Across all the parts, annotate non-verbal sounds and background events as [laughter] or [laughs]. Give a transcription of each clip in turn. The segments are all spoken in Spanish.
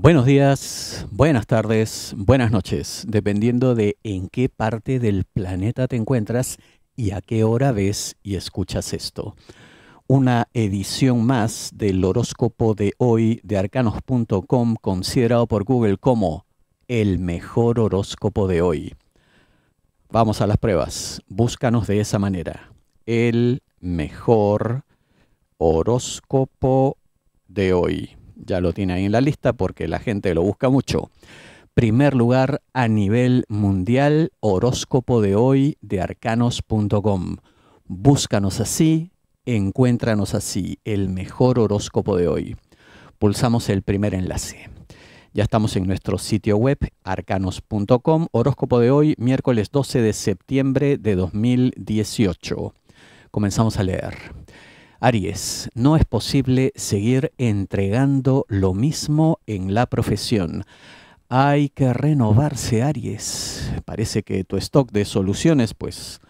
Buenos días, buenas tardes, buenas noches, dependiendo de en qué parte del planeta te encuentras y a qué hora ves y escuchas esto. Una edición más del horóscopo de hoy de arcanos.com considerado por Google como el mejor horóscopo de hoy. Vamos a las pruebas, búscanos de esa manera. El mejor horóscopo de hoy ya lo tiene ahí en la lista porque la gente lo busca mucho. Primer lugar a nivel mundial, horóscopo de hoy de arcanos.com. Búscanos así, encuéntranos así, el mejor horóscopo de hoy. Pulsamos el primer enlace. Ya estamos en nuestro sitio web arcanos.com, horóscopo de hoy, miércoles 12 de septiembre de 2018. Comenzamos a leer. Aries, no es posible seguir entregando lo mismo en la profesión. Hay que renovarse, Aries. Parece que tu stock de soluciones, pues,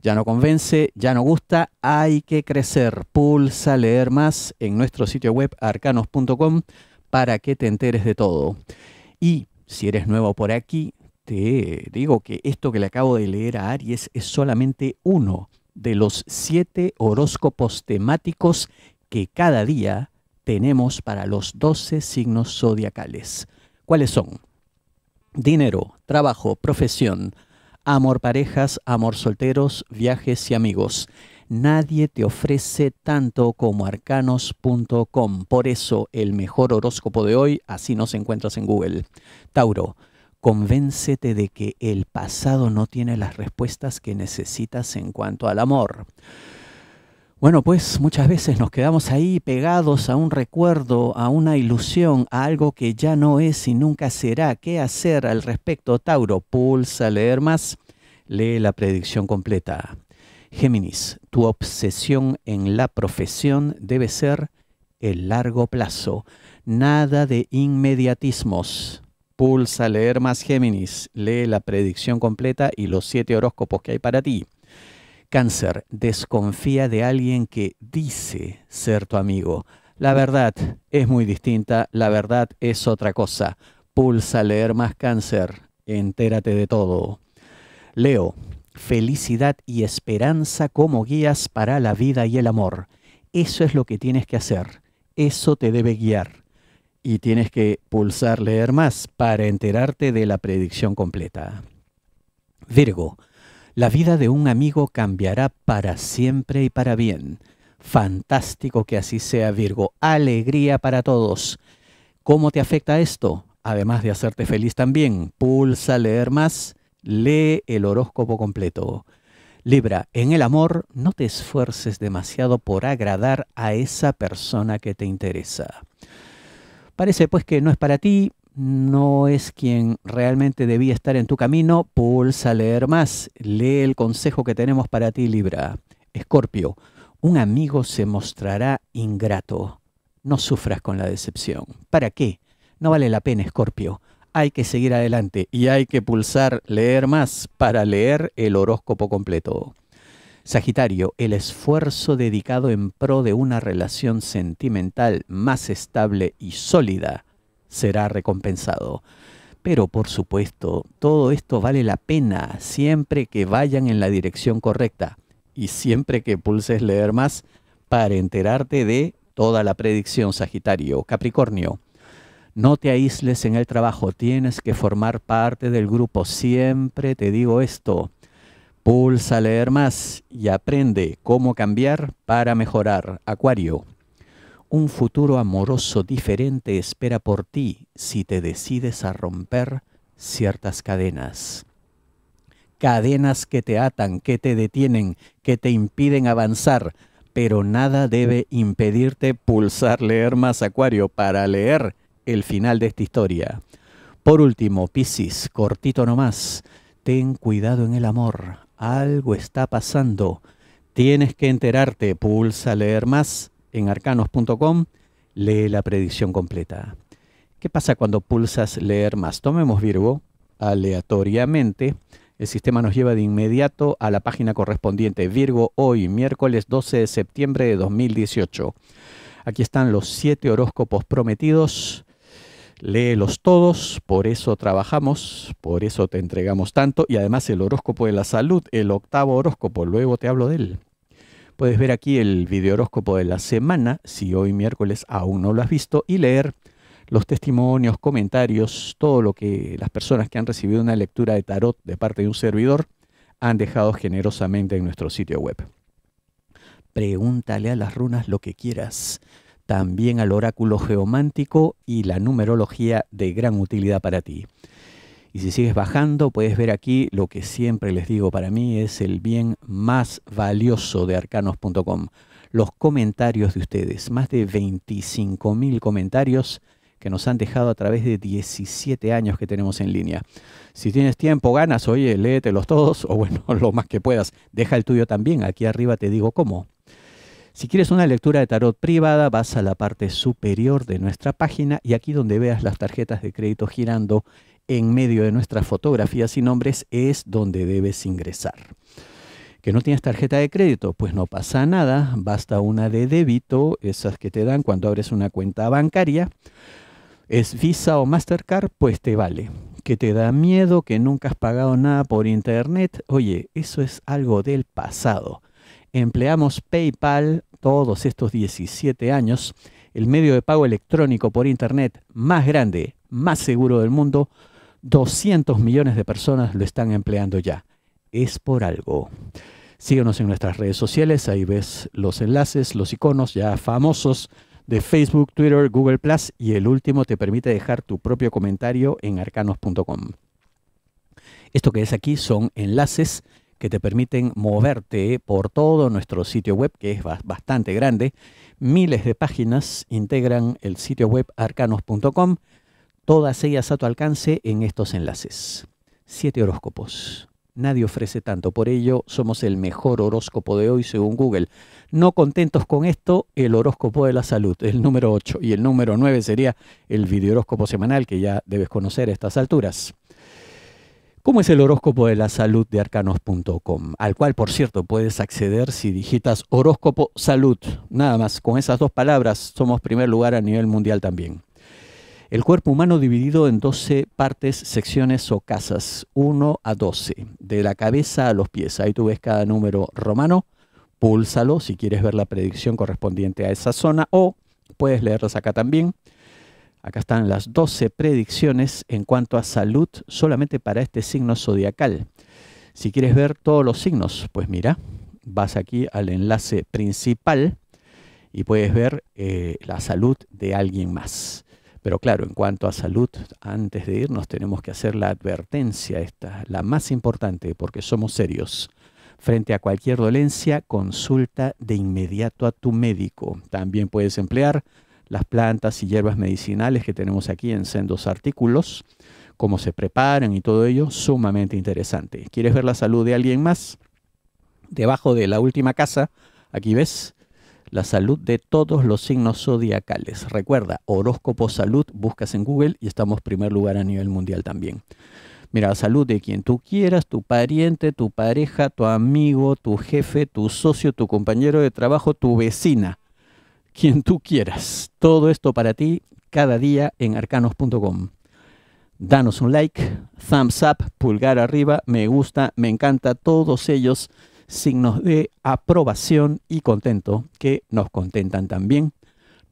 ya no convence, ya no gusta, hay que crecer. Pulsa leer más en nuestro sitio web arcanos.com para que te enteres de todo. Y si eres nuevo por aquí, te digo que esto que le acabo de leer a Aries es solamente uno de los siete horóscopos temáticos que cada día tenemos para los doce signos zodiacales. ¿Cuáles son? Dinero, trabajo, profesión, amor parejas, amor solteros, viajes y amigos. Nadie te ofrece tanto como arcanos.com. Por eso el mejor horóscopo de hoy, así nos encuentras en Google. Tauro, Convéncete de que el pasado no tiene las respuestas que necesitas en cuanto al amor. Bueno, pues muchas veces nos quedamos ahí pegados a un recuerdo, a una ilusión, a algo que ya no es y nunca será. ¿Qué hacer al respecto, Tauro? Pulsa leer más. Lee la predicción completa. Géminis, tu obsesión en la profesión debe ser el largo plazo. Nada de inmediatismos. Pulsa leer más Géminis, lee la predicción completa y los siete horóscopos que hay para ti. Cáncer, desconfía de alguien que dice ser tu amigo. La verdad es muy distinta, la verdad es otra cosa. Pulsa leer más cáncer, entérate de todo. Leo, felicidad y esperanza como guías para la vida y el amor. Eso es lo que tienes que hacer, eso te debe guiar y tienes que pulsar leer más para enterarte de la predicción completa. Virgo, la vida de un amigo cambiará para siempre y para bien. Fantástico que así sea, Virgo. Alegría para todos. ¿Cómo te afecta esto? Además de hacerte feliz también, pulsa leer más, lee el horóscopo completo. Libra, en el amor no te esfuerces demasiado por agradar a esa persona que te interesa. Parece pues que no es para ti, no es quien realmente debía estar en tu camino, pulsa leer más, lee el consejo que tenemos para ti Libra. Escorpio, un amigo se mostrará ingrato. No sufras con la decepción. ¿Para qué? No vale la pena, Escorpio. Hay que seguir adelante y hay que pulsar leer más para leer el horóscopo completo. Sagitario, el esfuerzo dedicado en pro de una relación sentimental más estable y sólida será recompensado. Pero por supuesto, todo esto vale la pena siempre que vayan en la dirección correcta y siempre que pulses leer más para enterarte de toda la predicción Sagitario, Capricornio. No te aísles en el trabajo, tienes que formar parte del grupo, siempre te digo esto. Pulsa leer más y aprende cómo cambiar para mejorar. Acuario. Un futuro amoroso diferente espera por ti si te decides a romper ciertas cadenas. Cadenas que te atan, que te detienen, que te impiden avanzar, pero nada debe impedirte pulsar leer más Acuario para leer el final de esta historia. Por último, Piscis, cortito nomás, ten cuidado en el amor. Algo está pasando. Tienes que enterarte. Pulsa leer más en arcanos.com. Lee la predicción completa. ¿Qué pasa cuando pulsas leer más? Tomemos Virgo aleatoriamente. El sistema nos lleva de inmediato a la página correspondiente Virgo hoy, miércoles 12 de septiembre de 2018. Aquí están los siete horóscopos prometidos Léelos todos, por eso trabajamos, por eso te entregamos tanto y además el horóscopo de la salud, el octavo horóscopo, luego te hablo de él. Puedes ver aquí el video horóscopo de la semana, si hoy miércoles aún no lo has visto, y leer los testimonios, comentarios, todo lo que las personas que han recibido una lectura de tarot de parte de un servidor han dejado generosamente en nuestro sitio web. Pregúntale a las runas lo que quieras también al oráculo geomántico y la numerología de gran utilidad para ti. Y si sigues bajando, puedes ver aquí lo que siempre les digo para mí es el bien más valioso de arcanos.com. Los comentarios de ustedes, más de 25.000 comentarios que nos han dejado a través de 17 años que tenemos en línea. Si tienes tiempo, ganas, oye, léetelos todos o bueno, [laughs] lo más que puedas. Deja el tuyo también, aquí arriba te digo cómo. Si quieres una lectura de tarot privada, vas a la parte superior de nuestra página y aquí donde veas las tarjetas de crédito girando en medio de nuestras fotografías y nombres es donde debes ingresar. ¿Que no tienes tarjeta de crédito? Pues no pasa nada, basta una de débito, esas que te dan cuando abres una cuenta bancaria. Es Visa o Mastercard, pues te vale. Que te da miedo, que nunca has pagado nada por internet, oye, eso es algo del pasado. Empleamos PayPal, todos estos 17 años, el medio de pago electrónico por Internet más grande, más seguro del mundo, 200 millones de personas lo están empleando ya. Es por algo. Síguenos en nuestras redes sociales, ahí ves los enlaces, los iconos ya famosos de Facebook, Twitter, Google Plus y el último te permite dejar tu propio comentario en arcanos.com. Esto que ves aquí son enlaces que te permiten moverte por todo nuestro sitio web, que es bastante grande. Miles de páginas integran el sitio web arcanos.com, todas ellas a tu alcance en estos enlaces. Siete horóscopos. Nadie ofrece tanto, por ello somos el mejor horóscopo de hoy según Google. No contentos con esto, el horóscopo de la salud, el número 8 y el número 9 sería el horóscopo semanal que ya debes conocer a estas alturas. ¿Cómo es el horóscopo de la salud de arcanos.com? Al cual, por cierto, puedes acceder si digitas horóscopo salud. Nada más, con esas dos palabras somos primer lugar a nivel mundial también. El cuerpo humano dividido en 12 partes, secciones o casas, 1 a 12, de la cabeza a los pies. Ahí tú ves cada número romano, púlsalo si quieres ver la predicción correspondiente a esa zona o puedes leerlas acá también. Acá están las 12 predicciones en cuanto a salud solamente para este signo zodiacal. Si quieres ver todos los signos, pues mira, vas aquí al enlace principal y puedes ver eh, la salud de alguien más. Pero claro, en cuanto a salud, antes de irnos tenemos que hacer la advertencia, esta, la más importante, porque somos serios. Frente a cualquier dolencia, consulta de inmediato a tu médico. También puedes emplear las plantas y hierbas medicinales que tenemos aquí en sendos artículos, cómo se preparan y todo ello, sumamente interesante. ¿Quieres ver la salud de alguien más? Debajo de la última casa, aquí ves la salud de todos los signos zodiacales. Recuerda, horóscopo salud, buscas en Google y estamos primer lugar a nivel mundial también. Mira, la salud de quien tú quieras, tu pariente, tu pareja, tu amigo, tu jefe, tu socio, tu compañero de trabajo, tu vecina quien tú quieras. Todo esto para ti cada día en arcanos.com. Danos un like, thumbs up, pulgar arriba, me gusta, me encanta, todos ellos signos de aprobación y contento que nos contentan también,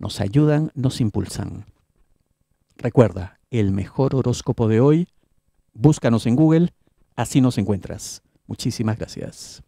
nos ayudan, nos impulsan. Recuerda, el mejor horóscopo de hoy, búscanos en Google, así nos encuentras. Muchísimas gracias.